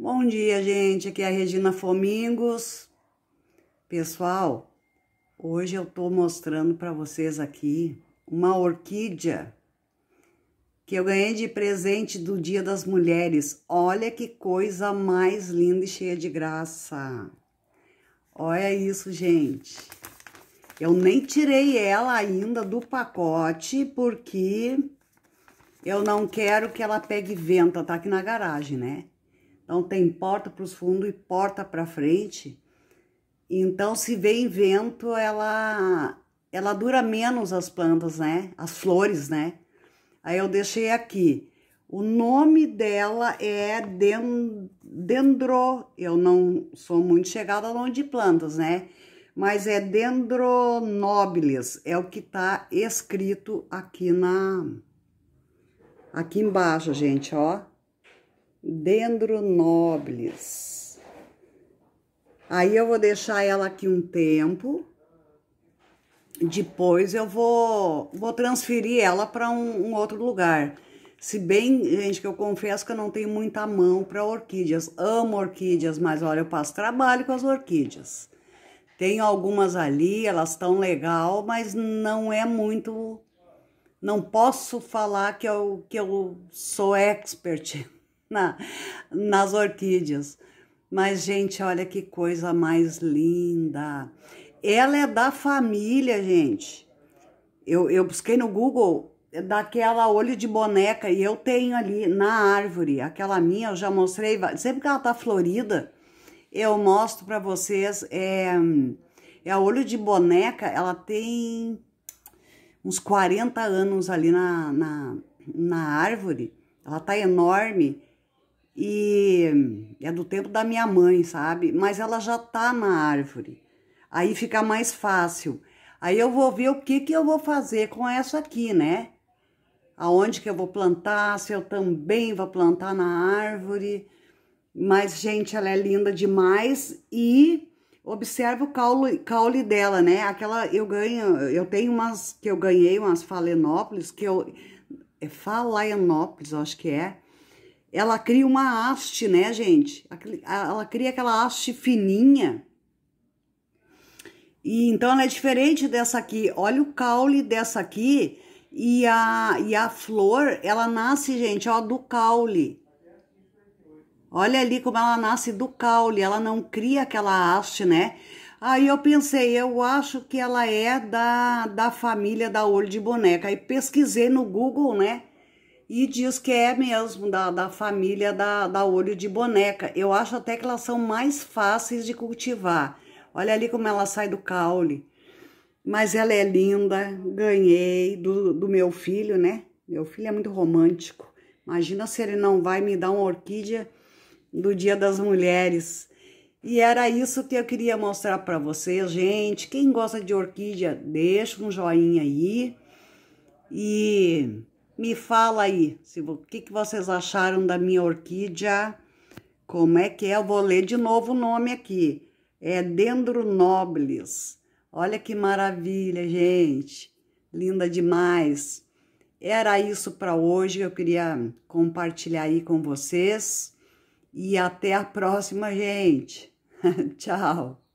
Bom dia, gente. Aqui é a Regina Fomingos. Pessoal, hoje eu tô mostrando para vocês aqui uma orquídea que eu ganhei de presente do Dia das Mulheres. Olha que coisa mais linda e cheia de graça. Olha isso, gente. Eu nem tirei ela ainda do pacote porque eu não quero que ela pegue vento, tá aqui na garagem, né? Então tem porta para os fundos e porta para frente. Então se vem vento, ela ela dura menos as plantas, né? As flores, né? Aí eu deixei aqui. O nome dela é dendro. Eu não sou muito chegada ao nome de plantas, né? Mas é dendronobilis, é o que tá escrito aqui na aqui embaixo, gente, ó dendronobles. Aí eu vou deixar ela aqui um tempo. Depois eu vou, vou transferir ela para um, um outro lugar. Se bem, gente, que eu confesso que eu não tenho muita mão para orquídeas. Amo orquídeas, mas olha, eu passo trabalho com as orquídeas. Tenho algumas ali, elas estão legal, mas não é muito... Não posso falar que eu, que eu sou expert na, nas orquídeas. Mas, gente, olha que coisa mais linda. Ela é da família, gente. Eu, eu busquei no Google é daquela olho de boneca e eu tenho ali na árvore, aquela minha, eu já mostrei, sempre que ela tá florida, eu mostro para vocês, é, é a olho de boneca, ela tem uns 40 anos ali na, na, na árvore, ela tá enorme, e é do tempo da minha mãe, sabe? Mas ela já tá na árvore. Aí fica mais fácil. Aí eu vou ver o que que eu vou fazer com essa aqui, né? Aonde que eu vou plantar, se eu também vou plantar na árvore. Mas, gente, ela é linda demais e observa o caule, caule dela, né? Aquela, eu ganho, eu tenho umas, que eu ganhei umas falenópolis, que eu, é falaenópolis, eu acho que é, ela cria uma haste, né, gente? Ela cria aquela haste fininha. E então ela é diferente dessa aqui. Olha o caule dessa aqui e a, e a flor, ela nasce, gente, ó, do caule. Olha ali como ela nasce do caule, ela não cria aquela haste, né? Aí eu pensei, eu acho que ela é da, da família da olho de boneca. Aí pesquisei no Google, né? E diz que é mesmo da, da família da, da olho de boneca. Eu acho até que elas são mais fáceis de cultivar. Olha ali como ela sai do caule. Mas ela é linda, ganhei do, do meu filho, né? Meu filho é muito romântico. Imagina se ele não vai me dar uma orquídea do Dia das Mulheres. E era isso que eu queria mostrar para vocês, gente. Quem gosta de orquídea, deixa um joinha aí. E me fala aí, se, o que, que vocês acharam da minha orquídea? Como é que é? Eu vou ler de novo o nome aqui. É dendro nobles. Olha que maravilha, gente. Linda demais. Era isso para hoje. Eu queria compartilhar aí com vocês. E até a próxima, gente. Tchau.